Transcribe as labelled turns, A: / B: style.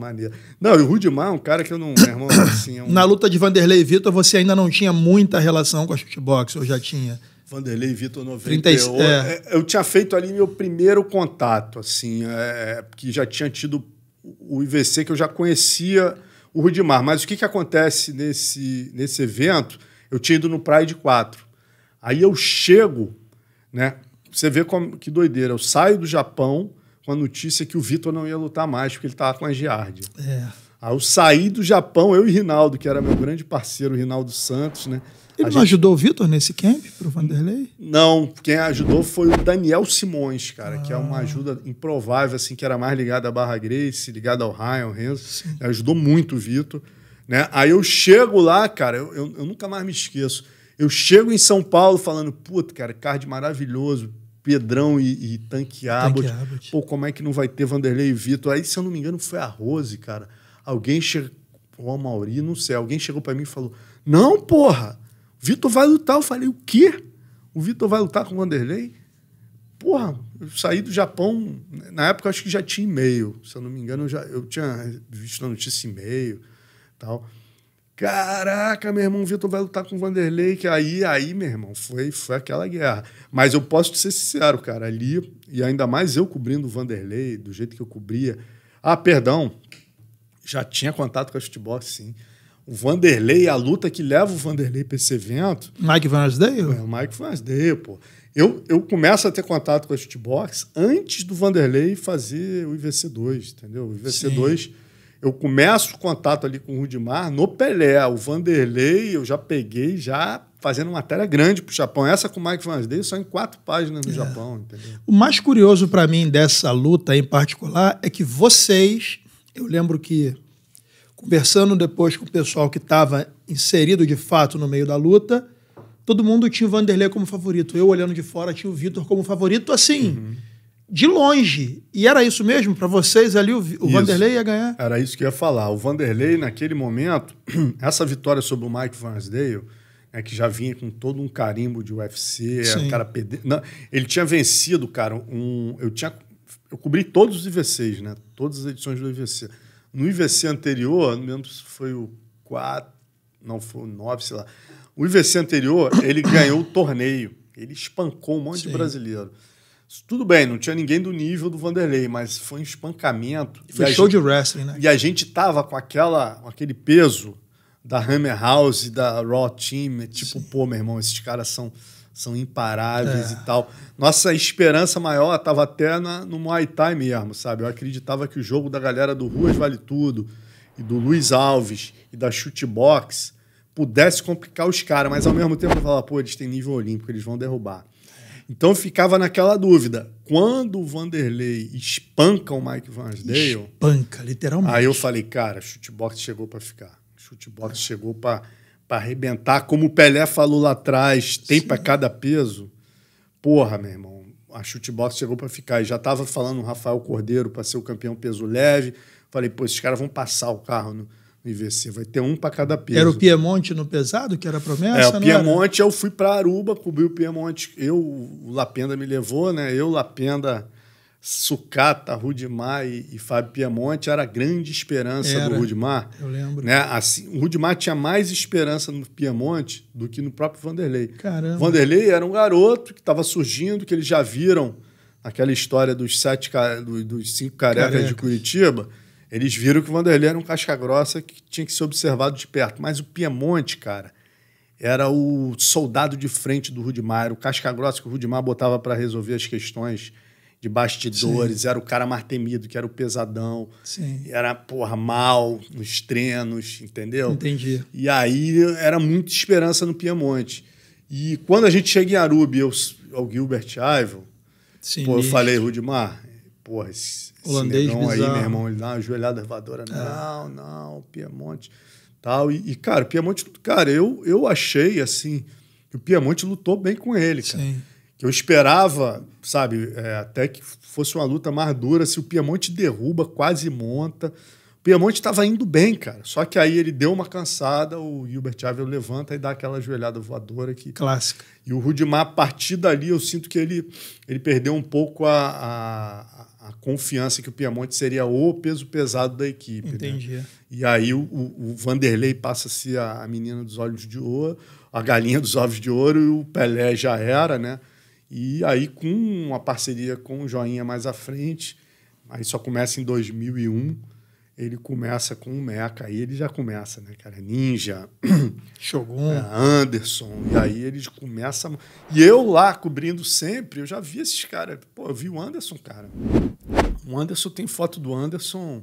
A: Maneiro. Não, e o Rudimar é um cara que eu não. Meu irmão, assim, é
B: um... Na luta de Vanderlei e Vitor, você ainda não tinha muita relação com a Shootbox, ou já tinha?
A: Vanderlei e Vitor
B: 98. 30, é.
A: Eu tinha feito ali meu primeiro contato, assim, é, que já tinha tido o IVC, que eu já conhecia o Rudimar. Mas o que, que acontece nesse, nesse evento? Eu tinha ido no Pride 4. Aí eu chego, né? Você vê como, que doideira. Eu saio do Japão com a notícia que o Vitor não ia lutar mais, porque ele estava com a giardia. É. Aí eu saí do Japão, eu e Rinaldo, que era meu grande parceiro, o Rinaldo Santos, né?
B: Ele a não gente... ajudou o Vitor nesse camp pro Vanderlei?
A: Não, quem ajudou foi o Daniel Simões, cara, ah. que é uma ah. ajuda improvável, assim, que era mais ligada à Barra Grace, ligada ao Ryan, ao Renzo. Sim. Ajudou muito o Vitor. Né? Aí eu chego lá, cara, eu, eu, eu, nunca mais me esqueço. Eu chego em São Paulo falando, puta, cara, card maravilhoso, Pedrão e, e Tanque Abbott. Pô, como é que não vai ter Vanderlei e Vitor? Aí, se eu não me engano, foi a Rose, cara. Alguém chegou, ou a Mauri, não sei, alguém chegou para mim e falou: Não, porra, Vitor vai lutar. Eu falei: O quê? O Vitor vai lutar com o Vanderlei? Porra, eu saí do Japão. Na época, acho que já tinha e-mail. Se eu não me engano, eu, já, eu tinha visto a notícia e-mail tal. Caraca, meu irmão, o Vitor vai lutar com o Vanderlei. Que aí, aí, meu irmão, foi, foi aquela guerra. Mas eu posso te ser sincero, cara, ali, e ainda mais eu cobrindo o Vanderlei, do jeito que eu cobria. Ah, perdão, já tinha contato com a Shootbox, sim. O Vanderlei, a luta que leva o Vanderlei para esse evento. Mike Vansdale? É, o Mike Vansdale, pô. Eu, eu começo a ter contato com a Shootbox antes do Vanderlei fazer o IVC2, entendeu? O IVC2. Sim eu começo o contato ali com o Rudimar no Pelé, o Vanderlei, eu já peguei já fazendo uma matéria grande para o Japão. Essa com o Mike Vansday só em quatro páginas no é. Japão. Entendeu?
B: O mais curioso para mim dessa luta em particular é que vocês, eu lembro que conversando depois com o pessoal que estava inserido de fato no meio da luta, todo mundo tinha o Vanderlei como favorito. Eu olhando de fora tinha o Vitor como favorito, assim. Uhum de longe. E era isso mesmo? Para vocês ali, o, o Vanderlei ia ganhar?
A: Era isso que eu ia falar. O Vanderlei, naquele momento, essa vitória sobre o Mike Vansdale, é que já vinha com todo um carimbo de UFC, Sim. cara pede... Não, ele tinha vencido, cara, um. Eu tinha. Eu cobri todos os IVCs, né? Todas as edições do IVC. No IVC anterior, não lembro se foi o 4. Não, foi o 9, sei lá. O IVC anterior, ele ganhou o torneio. Ele espancou um monte Sim. de brasileiro. Tudo bem, não tinha ninguém do nível do Vanderlei, mas foi um espancamento. Foi show gente, de wrestling, né? E a gente tava com aquela, com aquele peso da Hammer House, da Raw Team, é tipo, Sim. pô, meu irmão, esses caras são, são imparáveis é. e tal. Nossa esperança maior tava até na, no Muay Thai mesmo, sabe? Eu acreditava que o jogo da galera do Ruas Vale Tudo e do Luiz Alves e da Chute Box pudesse complicar os caras, mas ao mesmo tempo eu falava, pô, eles têm nível olímpico, eles vão derrubar. Então ficava naquela dúvida. Quando o Vanderlei espanca o Mike Vansdale. Espanca, literalmente. Aí eu falei, cara, chutebox chegou para ficar. Chutebox é. chegou para arrebentar. Como o Pelé falou lá atrás, tem para cada peso. Porra, meu irmão, a chutebox chegou para ficar. E já tava falando o Rafael Cordeiro para ser o campeão peso leve. Falei, pô, esses caras vão passar o carro. No... IVC, vai ter um para cada peso. Era o
B: Piemonte no pesado, que era a promessa? É, o Piemonte,
A: era? eu fui para Aruba, cobri o Piemonte. Eu, o Lapenda me levou, né? Eu, Lapenda, Sucata, Rudimar e, e Fábio Piemonte, era a grande esperança era, do Rudimar. Eu lembro. Né? Assim, o Rudimar tinha mais esperança no Piemonte do que no próprio Vanderlei. Caramba. Vanderlei era um garoto que estava surgindo, que eles já viram aquela história dos, sete, dos cinco carecas, carecas. de Curitiba eles viram que o Vanderlei era um casca-grossa que tinha que ser observado de perto. Mas o Piemonte, cara, era o soldado de frente do Rudimar, o casca-grossa que o Rudimar botava para resolver as questões de bastidores, Sim. era o cara mais temido, que era o pesadão. Sim. Era, porra, mal nos treinos, entendeu? Entendi. E aí era muita esperança no Piemonte. E quando a gente chega em Aruba, eu, ao Gilbert Ivel, pô, eu falei, Rudimar, porra, esse Holandês negão aí, meu irmão, ele dá uma joelhada voadora. É. Não, não, Piemonte. Tal. E, e, cara, Piemonte, cara, eu, eu achei assim que o Piemonte lutou bem com ele, cara. Sim. Que eu esperava, sabe, é, até que fosse uma luta mais dura. Se assim, o Piemonte derruba, quase monta. O Piemonte estava indo bem, cara. Só que aí ele deu uma cansada, o Gilbert Ávila levanta e dá aquela joelhada voadora aqui Clássica. E o Rudimar, a partir dali, eu sinto que ele, ele perdeu um pouco a, a, a confiança que o Piemonte seria o peso pesado da equipe. Né? Entendi. Né? E aí o, o, Vanderlei passa-se a, a, menina dos olhos de ouro, a galinha dos ovos de ouro e o Pelé já era, né? E aí com uma parceria com o Joinha mais à frente, aí só começa em 2001 ele começa com o Mecha, aí ele já começa, né, cara? Ninja, Shogun, é, Anderson, e aí eles começam. E eu lá cobrindo sempre, eu já vi esses caras.
B: Pô, eu vi o Anderson, cara. O Anderson tem foto do Anderson